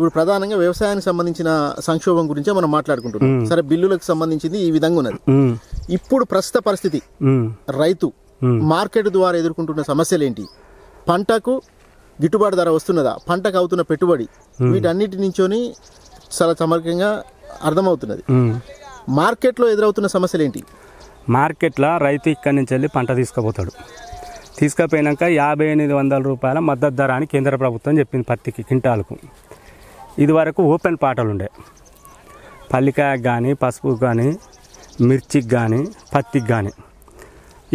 ఇప్పుడు ప్రధానంగా వ్యవసాయానికి సంబంధించిన సంక్షోభం గురించే మనం మాట్లాడుకుంటున్నాం సరే బిల్లులకు సంబంధించింది ఈ విధంగా ఉన్నది ఇప్పుడు ప్రస్తుత పరిస్థితి రైతు మార్కెట్ ద్వారా ఎదుర్కొంటున్న సమస్యలు ఏంటి పంటకు గిట్టుబాటు ధర వస్తున్నదా పంటకు అవుతున్న పెట్టుబడి వీటన్నిటి నుంచోని చాలా సమగ్రంగా అర్థమవుతున్నది మార్కెట్లో ఎదురవుతున్న సమస్యలు ఏంటి మార్కెట్లో రైతు ఇక్కడి నుంచి వెళ్ళి పంట తీసుకుపోతాడు తీసుకుపోయినాక యాభై ఎనిమిది వందల రూపాయల మద్దతు ధర అని కేంద్ర ప్రభుత్వం చెప్పింది పత్తికి కింటాలకు ఇదివరకు ఓపెన్ పాటలు ఉండే పల్లికాయకు కానీ పసుపు కానీ మిర్చికి కానీ పత్తికి కానీ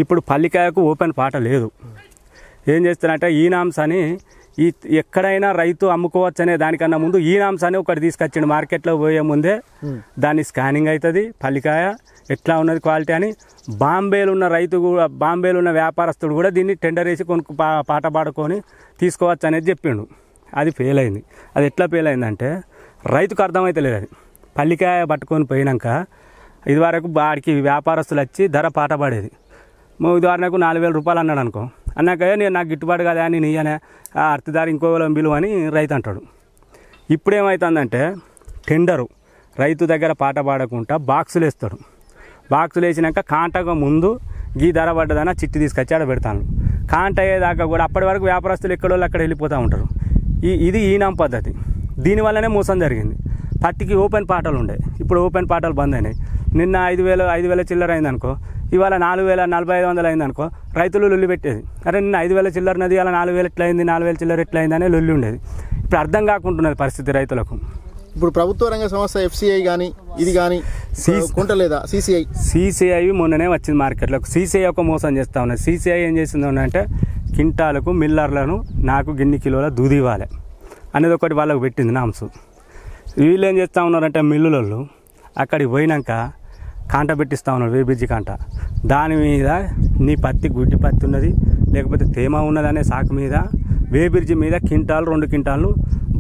ఇప్పుడు పల్లికాయకు ఓపెన్ పాట లేదు ఏం చేస్తున్నారంటే ఈనామ్స్ అని ఈ ఎక్కడైనా రైతు అమ్ముకోవచ్చు అనే దానికన్నా ముందు ఈనామ్స్ అని ఒకటి తీసుకొచ్చిండు మార్కెట్లో పోయే ముందే దాన్ని స్కానింగ్ అవుతుంది పల్లికాయ ఎట్లా ఉన్నది క్వాలిటీ అని బాంబేలు ఉన్న రైతు కూడా బాంబేలో ఉన్న వ్యాపారస్తుడు కూడా దీన్ని టెండర్ వేసి కొనుక్కు పాట పాడుకొని తీసుకోవచ్చు అనేది చెప్పిండు అది ఫెయిల్ అయింది అది ఎట్లా ఫెయిల్ అయిందంటే రైతుకు అర్థమైతే లేదు అది పల్లికాయ పట్టుకొని పోయినాక ఇదివరకు వాడికి వ్యాపారస్తులు వచ్చి ధర పాట పడేది ఇదివరకు నాకు నాలుగు వేల రూపాయలు అన్నాడు అనుకో అన్నాక నేను నాకు గిట్టుబాటు కదా అని నీయనే ఆ అర్థదారి ఇంకో విలువ అని రైతు అంటాడు ఇప్పుడు ఏమవుతుందంటే టెండరు రైతు దగ్గర పాట పాడకుండా బాక్సులు వేస్తాడు బాక్సులు వేసినాక కాంటకు ముందు గీ ధర పడ్డదని చిట్టి తీసుకొచ్చి ఆడ పెడతాను కాంట అయ్యేదాకా కూడా అప్పటి వరకు వ్యాపారస్తులు ఎక్కడోళ్ళు అక్కడ వెళ్ళిపోతూ ఉంటారు ఈ ఇది ఈనాం పద్ధతి దీనివల్లనే మోసం జరిగింది పట్టికి ఓపెన్ పాటలు ఉండే ఇప్పుడు ఓపెన్ పాటలు బంద్ అయినాయి నిన్న ఐదు వేలు ఐదు వేల చిల్లర అయిందనుకో ఇవాళ నాలుగు వేల నలభై ఐదు వందలు అయిందనుకో రైతులు లొల్లి పెట్టేది అరే నిన్న ఐదు వేల చిల్లర నది ఇలా నాలుగు వేలు ఎట్లయింది నాలుగు వేల చిల్లర ఎట్లయిందనే లొల్లి ఉండేది ఇప్పుడు అర్థం కాకుంటున్నది పరిస్థితి రైతులకు ఇప్పుడు ప్రభుత్వ రంగ సంస్థ ఎఫ్సిఐ కానీ ఇది కానీ సీ కొంటలేదా సీసీఐ సీసీఐ మొన్ననే వచ్చింది మార్కెట్లోకి సీసీఐ ఒక మోసం చేస్తా ఉన్నది సీసీఐ ఏం చేసింది అంటే కింటాలకు మిల్లర్లను నాకు గిన్ని కిలోల దూది ఇవ్వాలి అనేది ఒకటి వాళ్ళకు పెట్టింది నాంసు వీళ్ళు ఏం చేస్తూ ఉన్నారంటే మిల్లులలో అక్కడికి పోయినాక కాంట పెట్టిస్తూ ఉన్నారు వేబిజీ కాంట దాని మీద నీ పత్తి గుడ్డి పత్తి ఉన్నది లేకపోతే తేమ ఉన్నది అనే సాకు మీద వేబిర్జి మీద కింటాలు రెండు కింటాలు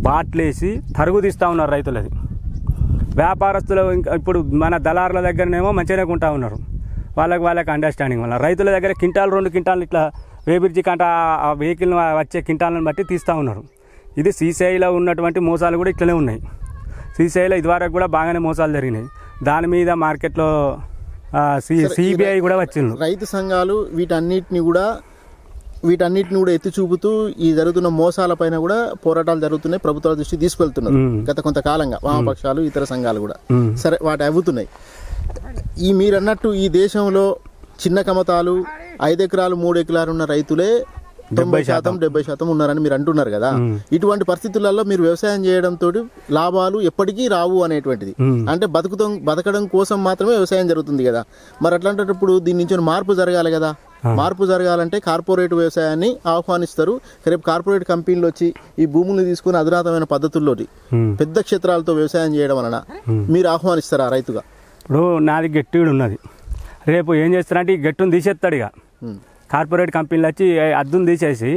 బాట్లేసి తీస్తూ ఉన్నారు రైతులది వ్యాపారస్తులు ఇంకా ఇప్పుడు మన దళారుల దగ్గరనేమో మంచిగానే కొంటా ఉన్నారు వాళ్ళకి వాళ్ళకి అండర్స్టాండింగ్ వల్ల రైతుల దగ్గర కింటాలు రెండు కింటాలు ఇట్లా వేబిర్జి కంట ఆ వెహికల్ వచ్చే కింటాలను బట్టి తీస్తూ ఉన్నారు ఇది సీసీఐలో ఉన్నటువంటి మోసాలు కూడా ఇట్లనే ఉన్నాయి సీసీఐలో ఇదివరకు కూడా బాగానే మోసాలు జరిగినాయి దాని మీద మార్కెట్లో సిబిఐ కూడా వచ్చింది రైతు సంఘాలు వీటన్నిటిని కూడా వీటన్నిటిని కూడా ఎత్తి చూపుతూ ఈ జరుగుతున్న మోసాలపైన కూడా పోరాటాలు జరుగుతున్నాయి ప్రభుత్వాల దృష్టి తీసుకెళ్తున్నారు గత కొంతకాలంగా వామపక్షాలు ఇతర సంఘాలు కూడా సరే వాటి అవుతున్నాయి ఈ మీరన్నట్టు ఈ దేశంలో చిన్న కమతాలు ఐదు ఎకరాలు మూడు ఎకరాలు ఉన్న రైతులే తొంభై శాతం డెబ్బై శాతం ఉన్నారని మీరు అంటున్నారు కదా ఇటువంటి పరిస్థితులలో మీరు వ్యవసాయం చేయడం తోటి లాభాలు ఎప్పటికీ రావు అనేటువంటిది అంటే బతుకుతం బతకడం కోసం మాత్రమే వ్యవసాయం జరుగుతుంది కదా మరి అట్లాంటప్పుడు దీని నుంచి మార్పు జరగాలి కదా మార్పు జరగాలంటే కార్పొరేట్ వ్యవసాయాన్ని ఆహ్వానిస్తారు రేపు కార్పొరేట్ కంపెనీలు వచ్చి ఈ భూములు తీసుకుని అధునాతమైన పద్ధతుల్లోటి పెద్ద క్షేత్రాలతో వ్యవసాయం చేయడం వలన మీరు ఆహ్వానిస్తారా రైతుగా ఇప్పుడు నాది గట్టిగా ఉన్నది రేపు ఏం చేస్తారంటే ఈ గట్టును తీసేస్తాడు ఇక కార్పొరేట్ కంపెనీలు వచ్చి అద్దును తీసేసి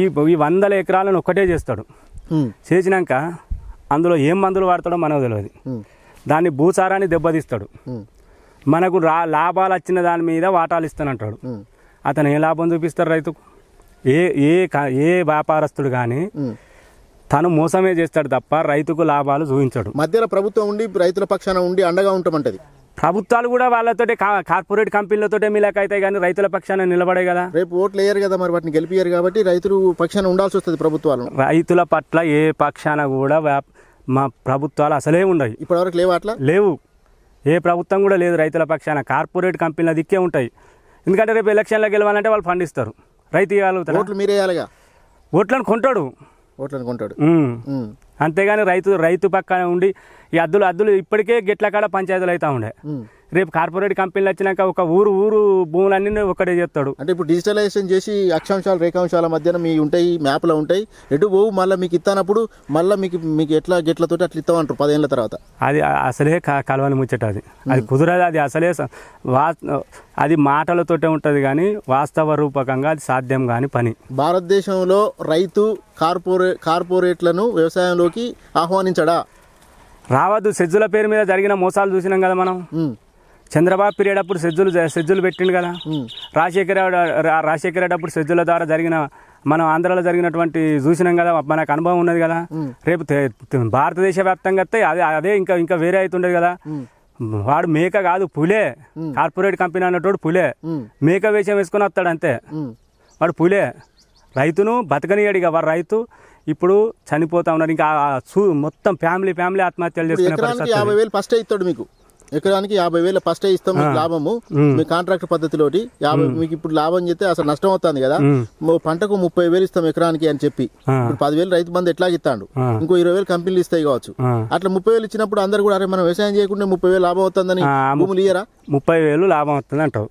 ఈ ఈ వందల ఎకరాలను ఒక్కటే చేస్తాడు చేసినాక అందులో ఏం మందులు వాడతాడో మనకు తెలియదు దాన్ని భూసారాన్ని దెబ్బతీస్తాడు మనకు రా లాభాలు వచ్చిన దాని మీద వాటాలు ఇస్తానంటాడు అతను ఏ లాభం చూపిస్తారు రైతుకు ఏ ఏ ఏ వ్యాపారస్తుడు కానీ తను మోసమే చేస్తాడు తప్ప రైతుకు లాభాలు చూపించాడు మధ్యలో ప్రభుత్వం ఉండి రైతుల పక్షాన ఉండి అండగా ఉంటామంటది ప్రభుత్వాలు కూడా వాళ్ళతో కార్పొరేట్ కంపెనీలతో అవుతాయి కానీ రైతుల పక్షాన నిలబడే కదా రేపు ఓట్లు వేయరు కదా మరి వాటిని గెలిపియారు కాబట్టి రైతులు పక్షాన ఉండాల్సి వస్తుంది ప్రభుత్వాలు రైతుల పట్ల ఏ పక్షాన కూడా మా ప్రభుత్వాలు అసలే ఉండవు ఇప్పటివరకు లేవు అట్లా లేవు ఏ ప్రభుత్వం కూడా లేదు రైతుల పక్షాన కార్పొరేట్ కంపెనీల దిక్కే ఉంటాయి ఎందుకంటే రేపు ఎలక్షన్లో గెలవాలంటే వాళ్ళు పండిస్తారు రైతు ఇవ్వాలి ఓట్లు వేయాలిగా ఓట్లను కొంటాడు ఓట్లు అనుకుంటాడు అంతేగాని రైతు రైతు పక్కన ఉండి ఈ అద్దులు అద్దులు ఇప్పటికే గిట్ల కాడ పంచాయతీలు అవుతా ఉండే రేపు కార్పొరేట్ కంపెనీలు వచ్చినాక ఒక ఊరు ఊరు భూములన్నీ ఒకటే చేస్తాడు అంటే ఇప్పుడు డిజిటలైజేషన్ చేసి అక్షాంశాలు రేఖాంశాల మధ్యన మీ ఉంటాయి మ్యాప్లో ఉంటాయి ఎటు పోవు మళ్ళీ మీకు ఇస్తానప్పుడు మళ్ళీ మీకు మీకు ఎట్లా గెట్లతో అట్లా ఇస్తామంటారు పదేళ్ళ తర్వాత అది అసలే కలవని ముచ్చట అది అది కుదరదు అది అసలే వా అది మాటలతోటే ఉంటుంది కానీ వాస్తవ రూపకంగా అది సాధ్యం కాని పని భారతదేశంలో రైతు కార్పొరే కార్పొరేట్లను వ్యవసాయంలోకి ఆహ్వానించడా రావద్దు సెజ్జుల పేరు మీద జరిగిన మోసాలు చూసినాం కదా మనం చంద్రబాబు పీరియడ్ అప్పుడు సెజ్జులు సెజ్జులు పెట్టిండు కదా రాజశేఖర రాజశేఖర అప్పుడు సెజ్జుల ద్వారా జరిగిన మనం ఆంధ్రాలో జరిగినటువంటి చూసినాం కదా మనకు అనుభవం ఉన్నది కదా రేపు భారతదేశ వ్యాప్తంగా వస్తే అదే అదే ఇంకా ఇంకా వేరే అవుతుండేది కదా వాడు మేక కాదు పులే కార్పొరేట్ కంపెనీ అన్నట్టు పులే మేక వేషం వేసుకుని వస్తాడు అంతే వాడు పులే రైతును బతకనియడు ఇక వాడు రైతు ఇప్పుడు చనిపోతా ఉన్నారు ఇంకా మొత్తం ఫ్యామిలీ ఫ్యామిలీ ఆత్మహత్యలు చేసుకునే ఫస్ట్ అవుతాడు మీకు ఎకరానికి యాభై వేలు ఫస్ట్ ఇస్తాం మీకు లాభము మీ కాంట్రాక్ట్ పద్ధతిలోటి యాభై మీకు ఇప్పుడు లాభం చెప్తే అసలు నష్టం అవుతుంది కదా పంటకు ముప్పై వేలు ఇస్తాం ఎకరానికి అని చెప్పి ఇప్పుడు పదివేలు రైతు బంధు ఎట్లా ఇస్తాడు ఇంకో ఇరవై వేలు కంపెనీలు ఇస్తాయి కావచ్చు అట్లా ముప్పై వేలు ఇచ్చినప్పుడు అందరు కూడా అరే మనం వ్యవసాయం చేయకుండా ముప్పై వేలు లాభం అవుతుందని భూములు ఇయ్యరా ముప్పై వేలు లాభం అవుతుంది అంటావు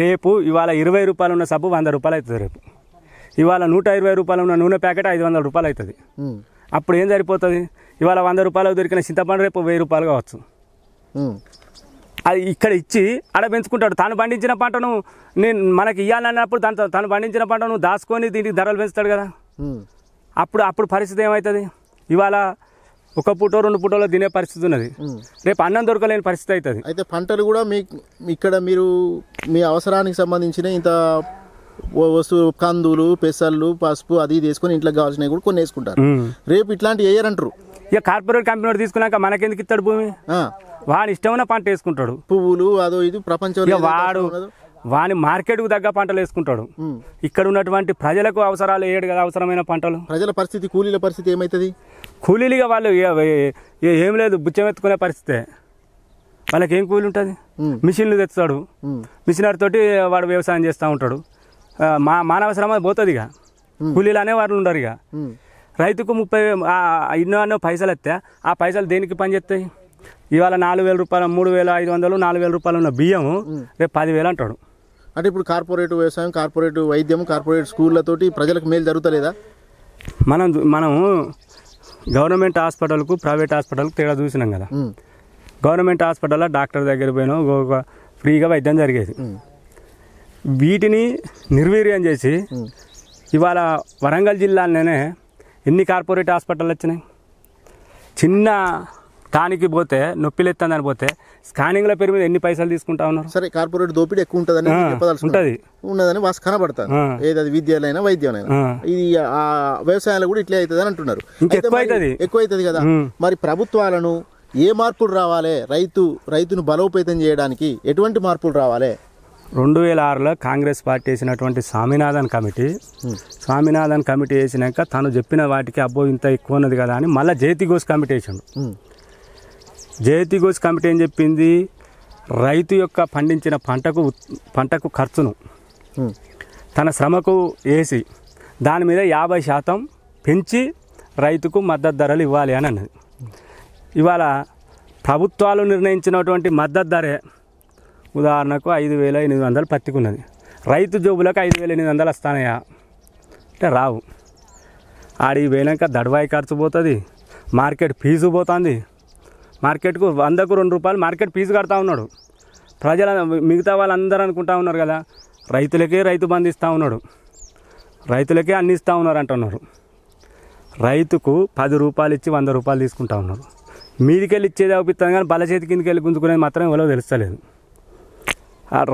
రేపు ఇవాళ ఇరవై రూపాయలు ఉన్న సబ్బు వంద రూపాయలు అవుతుంది రేపు ఇవాళ నూట ఇరవై రూపాయలు ఉన్న నూనె ప్యాకెట్ ఐదు వందల రూపాయలు అవుతుంది అప్పుడు ఏం సరిపోతుంది ఇవాళ వంద రూపాయలు దొరికిన చింతపండు రేపు వెయ్యి రూపాయలు కావచ్చు అది ఇక్కడ ఇచ్చి ఆడ పెంచుకుంటాడు తాను పండించిన పంటను నేను మనకి ఇవ్వాలన్నప్పుడు తను తను పండించిన పంటను దాచుకొని దీనికి ధరలు పెంచుతాడు కదా అప్పుడు అప్పుడు పరిస్థితి ఏమవుతుంది ఇవాళ ఒక పూట రెండు పూటలో తినే పరిస్థితి ఉన్నది రేపు అన్నం దొరకలేని పరిస్థితి అవుతుంది అయితే పంటలు కూడా మీ ఇక్కడ మీరు మీ అవసరానికి సంబంధించిన ఇంత వస్తువు కందులు పెసర్లు పసుపు అది తీసుకొని ఇంట్లో కావాల్సినవి కూడా కొన్ని వేసుకుంటారు రేపు ఇట్లాంటి వేయరంటారు ఇక కార్పొరేట్ కంపెనీ తీసుకున్నాక మనకెందుకు ఇస్తాడు భూమి వాడి ఇష్టమైన పంట వేసుకుంటాడు పువ్వులు అదో ఇది ప్రపంచం వాడు వాని మార్కెట్కు తగ్గ పంటలు వేసుకుంటాడు ఇక్కడ ఉన్నటువంటి ప్రజలకు అవసరాలు ఏడు కదా అవసరమైన పంటలు ప్రజల పరిస్థితి కూలీల పరిస్థితి ఏమవుతుంది కూలీలుగా వాళ్ళు ఏం లేదు ఎత్తుకునే పరిస్థితే వాళ్ళకి ఏం కూలి ఉంటుంది మిషన్లు తెస్తాడు మిషనరీ తోటి వాడు వ్యవసాయం చేస్తూ ఉంటాడు మా మానవ శ్రమ పోతుంది ఇక కూలీలు అనే వాళ్ళు ఉండరు ఇక రైతుకు ముప్పై ఎన్నో ఎన్నో పైసలు ఎత్తే ఆ పైసలు దేనికి పనిచేస్తాయి ఇవాళ నాలుగు వేల రూపాయలు మూడు వేల ఐదు వందలు నాలుగు వేల రూపాయలు ఉన్న బియ్యం రేపు పదివేలు అంటాడు అంటే ఇప్పుడు కార్పొరేట్ వ్యవసాయం కార్పొరేట్ వైద్యం కార్పొరేట్ స్కూళ్ళతోటి ప్రజలకు మేలు జరుగుతలేదా మనం మనం గవర్నమెంట్ హాస్పిటల్కు ప్రైవేట్ హాస్పిటల్కు తేడా చూసినాం కదా గవర్నమెంట్ హాస్పిటల్లో డాక్టర్ దగ్గర పోయినా ఒక ఫ్రీగా వైద్యం జరిగేది వీటిని నిర్వీర్యం చేసి ఇవాళ వరంగల్ జిల్లాలోనే ఎన్ని కార్పొరేట్ హాస్పిటల్ వచ్చినాయి చిన్న టానికి పోతే నొప్పిలు ఎత్తుందని పోతే స్కానింగ్ల పేరు మీద ఎన్ని పైసలు తీసుకుంటా ఉన్నారు సరే కార్పొరేట్ దోపిడీ ఎక్కువ ఉంటుందని ఉంటుంది ఉన్నదని వాసు కనబడతాను ఏదది విద్యలైనా వైద్యం ఇది ఆ వ్యవసాయాలు కూడా ఇట్లే అవుతుంది అని అంటున్నారు ఎక్కువ అవుతుంది కదా మరి ప్రభుత్వాలను ఏ మార్పులు రావాలి రైతు రైతును బలోపేతం చేయడానికి ఎటువంటి మార్పులు రావాలి రెండు వేల ఆరులో కాంగ్రెస్ పార్టీ వేసినటువంటి స్వామినాథన్ కమిటీ స్వామినాథన్ కమిటీ వేసినాక తను చెప్పిన వాటికి అబ్బో ఇంత ఎక్కువ ఉన్నది కదా అని మళ్ళీ జయతి ఘోష్ కమిటీ వేసిండు జయతి ఘోష్ కమిటీ ఏం చెప్పింది రైతు యొక్క పండించిన పంటకు పంటకు ఖర్చును తన శ్రమకు వేసి దాని మీద యాభై శాతం పెంచి రైతుకు మద్దతు ధరలు ఇవ్వాలి అని అన్నది ఇవాళ ప్రభుత్వాలు నిర్ణయించినటువంటి మద్దతు ధరే ఉదాహరణకు ఐదు వేల ఎనిమిది వందలు పత్తికున్నది రైతు జోబులకు ఐదు వేల ఎనిమిది వందలు వస్తానయా అంటే రావు ఆడికి పోయినాక దడవాయి ఖర్చు పోతుంది మార్కెట్ ఫీజు పోతుంది మార్కెట్కు వందకు రెండు రూపాయలు మార్కెట్ ఫీజు కడతా ఉన్నాడు ప్రజల మిగతా వాళ్ళందరూ అనుకుంటా ఉన్నారు కదా రైతులకే రైతు బంధు ఇస్తూ ఉన్నాడు రైతులకే అన్ని ఇస్తూ ఉన్నారు అంటున్నారు రైతుకు పది రూపాయలు ఇచ్చి వంద రూపాయలు తీసుకుంటా ఉన్నారు మీదికెళ్ళి ఇచ్చేది అవుపిస్తాను కానీ బల చేతి కిందకి వెళ్ళి గుంజుకునేది మాత్రం ఎవరో తెలుస్తలేదు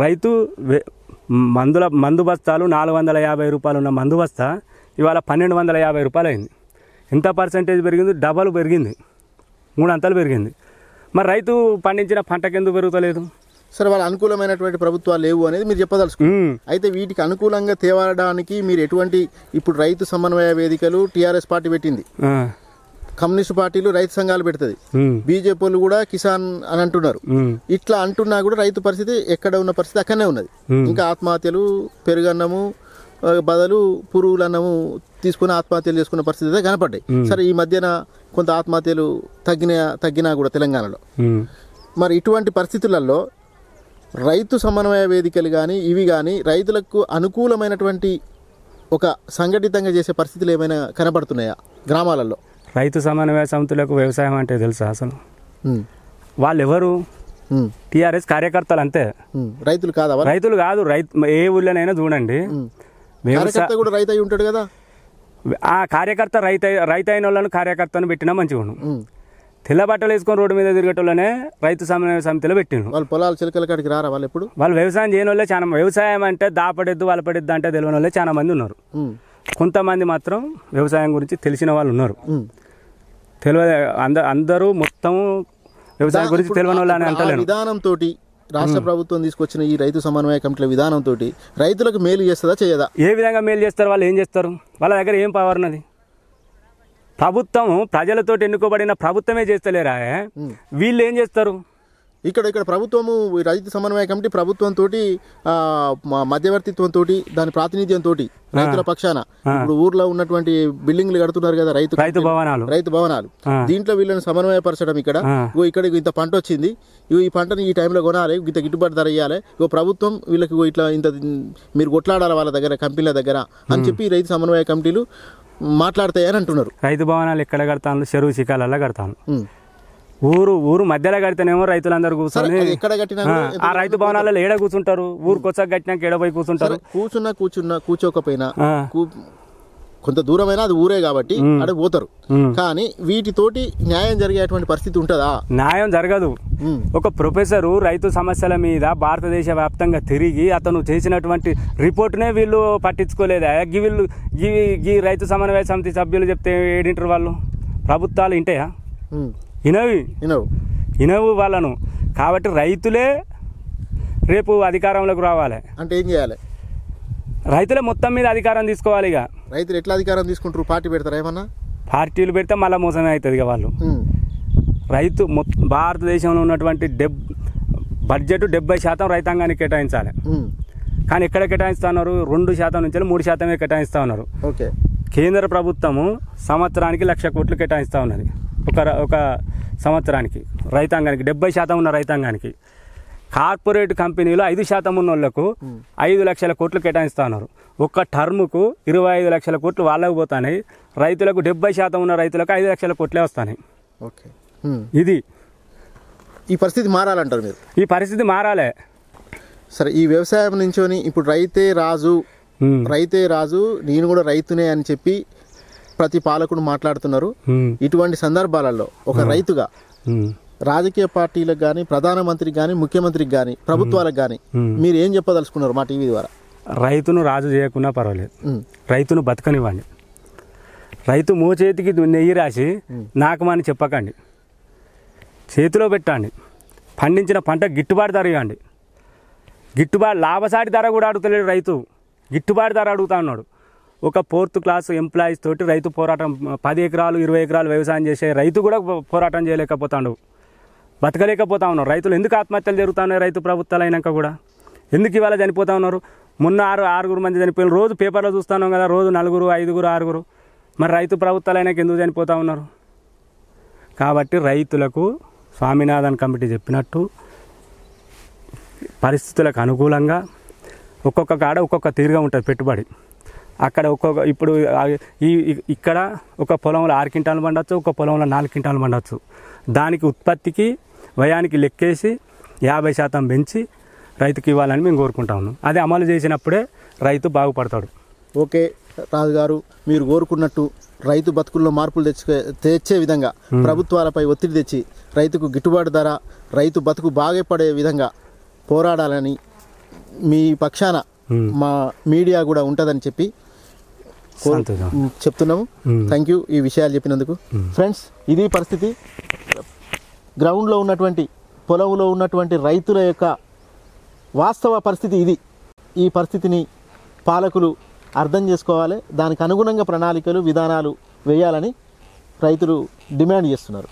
రైతు మందుల మందు బస్తాలు నాలుగు వందల యాభై రూపాయలు ఉన్న మందు బస్తా ఇవాళ పన్నెండు వందల యాభై రూపాయలు అయింది ఎంత పర్సంటేజ్ పెరిగింది డబల్ పెరిగింది మూడంతలు పెరిగింది మరి రైతు పండించిన పంటకెందుకు పెరుగుతలేదు సరే వాళ్ళ అనుకూలమైనటువంటి ప్రభుత్వాలు లేవు అనేది మీరు చెప్పదలుచుకు అయితే వీటికి అనుకూలంగా తేవడానికి మీరు ఎటువంటి ఇప్పుడు రైతు సమన్వయ వేదికలు టీఆర్ఎస్ పార్టీ పెట్టింది కమ్యూనిస్ట్ పార్టీలు రైతు సంఘాలు పెడుతుంది బీజేపీ వాళ్ళు కూడా కిసాన్ అని అంటున్నారు ఇట్లా అంటున్నా కూడా రైతు పరిస్థితి ఎక్కడ ఉన్న పరిస్థితి అక్కడనే ఉన్నది ఇంకా ఆత్మహత్యలు పెరుగన్నము బదులు పురుగులు అన్నము తీసుకుని ఆత్మహత్యలు చేసుకున్న పరిస్థితి కనపడ్డాయి సరే ఈ మధ్యన కొంత ఆత్మహత్యలు తగ్గిన తగ్గినా కూడా తెలంగాణలో మరి ఇటువంటి పరిస్థితులలో రైతు సమన్వయ వేదికలు కానీ ఇవి కానీ రైతులకు అనుకూలమైనటువంటి ఒక సంఘటితంగా చేసే పరిస్థితులు ఏమైనా కనబడుతున్నాయా గ్రామాలలో రైతు సమన్వయ సమితులకు వ్యవసాయం అంటే తెలుసా అసలు వాళ్ళు ఎవరు టీఆర్ఎస్ కార్యకర్తలు అంతే రైతులు కాదు రైతులు కాదు రైతు ఏ ఊళ్ళోనైనా చూడండి కూడా రైతు అయి ఉంటాడు కదా ఆ కార్యకర్త రైతు రైతు అయిన వాళ్ళను కార్యకర్తను పెట్టినా మంచిగా తెల్ల బట్టలు వేసుకొని రోడ్డు మీద తిరిగేటోళ్ళనే రైతు సమన్వయ సమితిలో పెట్టిండు వాళ్ళు పొలాలు చిలకల కాడికి రారా వాళ్ళు ఎప్పుడు వాళ్ళు వ్యవసాయం చేయని వాళ్ళే చాలా వ్యవసాయం అంటే దాపడెద్దు వలపడెద్దు అంటే తెలియని వాళ్ళే చాలా మంది ఉన్నారు కొంతమంది మాత్రం వ్యవసాయం గురించి తెలిసిన వాళ్ళు ఉన్నారు తెలియదు అంద అందరూ మొత్తం వ్యవసాయం గురించి తెలియని వాళ్ళు అని విధానంతో రాష్ట్ర ప్రభుత్వం తీసుకొచ్చిన ఈ రైతు సమన్వయ కమిటీల విధానంతో రైతులకు మేలు చేస్తుందా చేయదా ఏ విధంగా మేలు చేస్తారు వాళ్ళు ఏం చేస్తారు వాళ్ళ దగ్గర ఏం పవర్ ఉన్నది ప్రభుత్వం ప్రజలతో ఎన్నుకోబడిన ప్రభుత్వమే చేస్తలేరా వీళ్ళు ఏం చేస్తారు ఇక్కడ ఇక్కడ ప్రభుత్వము రైతు సమన్వయ కమిటీ ప్రభుత్వంతో మధ్యవర్తిత్వంతో దాని ప్రాతినిధ్యంతో రైతుల పక్షాన ఇప్పుడు ఊర్లో ఉన్నటువంటి బిల్డింగ్లు కడుతున్నారు కదా రైతు రైతు భవనాలు రైతు భవనాలు దీంట్లో వీళ్ళని సమన్వయపరచడం ఇక్కడ ఇక్కడ ఇంత పంట వచ్చింది ఈ పంటని ఈ టైంలో కొనాలి ఇంత గిట్టుబాటు ధర ఇవ్వాలి ఇక ప్రభుత్వం వీళ్ళకి ఇట్లా ఇంత మీరు కొట్లాడాలి వాళ్ళ దగ్గర కంపెనీల దగ్గర అని చెప్పి రైతు సమన్వయ కమిటీలు మాట్లాడతాయని అంటున్నారు రైతు భవనాలు ఎక్కడ కడతాను చెరువు చికాలలో కడతాను ఊరు ఊరు మధ్యలో కడితేనేమో రైతులందరూ కూర్చొని ఆ రైతు భవనాలలో ఏడ కూర్చుంటారు ఊరు కొచ్చ కట్టినాక ఏడపోయి కూర్చుంటారు కూర్చున్నా కూర్చున్నా కూర్చోకపోయినా కొంత దూరమైన అది ఊరే కాబట్టి అక్కడ పోతారు కానీ వీటితోటి న్యాయం జరిగేటువంటి పరిస్థితి ఉంటుందా న్యాయం జరగదు ఒక ప్రొఫెసర్ రైతు సమస్యల మీద భారతదేశ వ్యాప్తంగా తిరిగి అతను చేసినటువంటి రిపోర్ట్నే వీళ్ళు పట్టించుకోలేదు వీళ్ళు గి రైతు సమన్వయ సమితి సభ్యులు చెప్తే ఏడింటారు వాళ్ళు ప్రభుత్వాలు ఇంటాయా ఇనవి వినవు ఇనవు వాళ్ళను కాబట్టి రైతులే రేపు అధికారంలోకి రావాలి అంటే ఏం చేయాలి రైతులే మొత్తం మీద అధికారం తీసుకోవాలి ఇక రైతులు ఎట్లా అధికారం తీసుకుంటారు పార్టీ పెడతారు ఏమన్నా పార్టీలు పెడితే మళ్ళీ మోసమే అవుతుంది ఇక వాళ్ళు రైతు భారతదేశంలో ఉన్నటువంటి డెబ్ బడ్జెట్ డెబ్బై శాతం రైతాంగానికి కేటాయించాలి కానీ ఎక్కడ కేటాయిస్తున్నారు రెండు శాతం నుంచి మూడు శాతమే కేటాయిస్తూ ఉన్నారు ఓకే కేంద్ర ప్రభుత్వము సంవత్సరానికి లక్ష కోట్లు కేటాయిస్తూ ఉన్నది ఒక ఒక సంవత్సరానికి రైతాంగానికి డెబ్బై శాతం ఉన్న రైతాంగానికి కార్పొరేట్ కంపెనీలు ఐదు శాతం ఉన్న వాళ్లకు ఐదు లక్షల కోట్లు కేటాయిస్తున్నారు ఉన్నారు ఒక్క టర్ముకు ఇరవై ఐదు లక్షల కోట్లు వాళ్ళకు పోతాయి రైతులకు డెబ్బై శాతం ఉన్న రైతులకు ఐదు లక్షల కోట్లే వస్తాయి ఓకే ఇది ఈ పరిస్థితి మారాలంటారు మీరు ఈ పరిస్థితి మారాలే సరే ఈ వ్యవసాయం నుంచోని ఇప్పుడు రైతే రాజు రైతే రాజు నేను కూడా రైతునే అని చెప్పి ప్రతి పాలకుడు మాట్లాడుతున్నారు ఇటువంటి సందర్భాలలో ఒక రైతుగా రాజకీయ పార్టీలకు కానీ ప్రధానమంత్రికి కానీ ముఖ్యమంత్రికి కానీ ప్రభుత్వాలకు కానీ మీరు ఏం చెప్పదలుచుకున్నారు మా టీవీ ద్వారా రైతును రాజు చేయకున్నా పర్వాలేదు రైతును బతకనివ్వండి రైతు మో చేతికి నెయ్యి రాసి నాకు మాని చెప్పకండి చేతిలో పెట్టండి పండించిన పంట గిట్టుబాటు ధర ఇవ్వండి గిట్టుబాటు లాభసాటి ధర కూడా అడుగుతలేడు రైతు గిట్టుబాటు ధర అడుగుతా ఉన్నాడు ఒక ఫోర్త్ క్లాస్ ఎంప్లాయీస్ తోటి రైతు పోరాటం పది ఎకరాలు ఇరవై ఎకరాలు వ్యవసాయం చేసే రైతు కూడా పోరాటం చేయలేకపోతాడు బతకలేకపోతా ఉన్నారు రైతులు ఎందుకు ఆత్మహత్యలు జరుగుతున్నాయి రైతు ప్రభుత్వాలు అయినాక కూడా ఎందుకు ఇవాళ చనిపోతా ఉన్నారు మొన్న ఆరు ఆరుగురు మంది చనిపోయిన రోజు పేపర్లో చూస్తాను కదా రోజు నలుగురు ఐదుగురు ఆరుగురు మరి రైతు ప్రభుత్వాలు అయినాక ఎందుకు చనిపోతూ ఉన్నారు కాబట్టి రైతులకు స్వామినాథన్ కమిటీ చెప్పినట్టు పరిస్థితులకు అనుకూలంగా ఒక్కొక్క కాడ ఒక్కొక్క తీరుగా ఉంటుంది పెట్టుబడి అక్కడ ఒక్కొక్క ఇప్పుడు ఈ ఇక్కడ ఒక పొలంలో ఆరు క్వింటాలు పండొచ్చు ఒక పొలంలో నాలుగు క్వింటాలు పండొచ్చు దానికి ఉత్పత్తికి వ్యయానికి లెక్కేసి యాభై శాతం పెంచి రైతుకి ఇవ్వాలని మేము కోరుకుంటా ఉన్నాం అది అమలు చేసినప్పుడే రైతు బాగుపడతాడు ఓకే రాజు గారు మీరు కోరుకున్నట్టు రైతు బతుకుల్లో మార్పులు తెచ్చుకే తెచ్చే విధంగా ప్రభుత్వాలపై ఒత్తిడి తెచ్చి రైతుకు గిట్టుబాటు ధర రైతు బతుకు పడే విధంగా పోరాడాలని మీ పక్షాన మా మీడియా కూడా ఉంటుందని చెప్పి చెప్తున్నాము థ్యాంక్ యూ ఈ విషయాలు చెప్పినందుకు ఫ్రెండ్స్ ఇది పరిస్థితి గ్రౌండ్లో ఉన్నటువంటి పొలంలో ఉన్నటువంటి రైతుల యొక్క వాస్తవ పరిస్థితి ఇది ఈ పరిస్థితిని పాలకులు అర్థం చేసుకోవాలి దానికి అనుగుణంగా ప్రణాళికలు విధానాలు వేయాలని రైతులు డిమాండ్ చేస్తున్నారు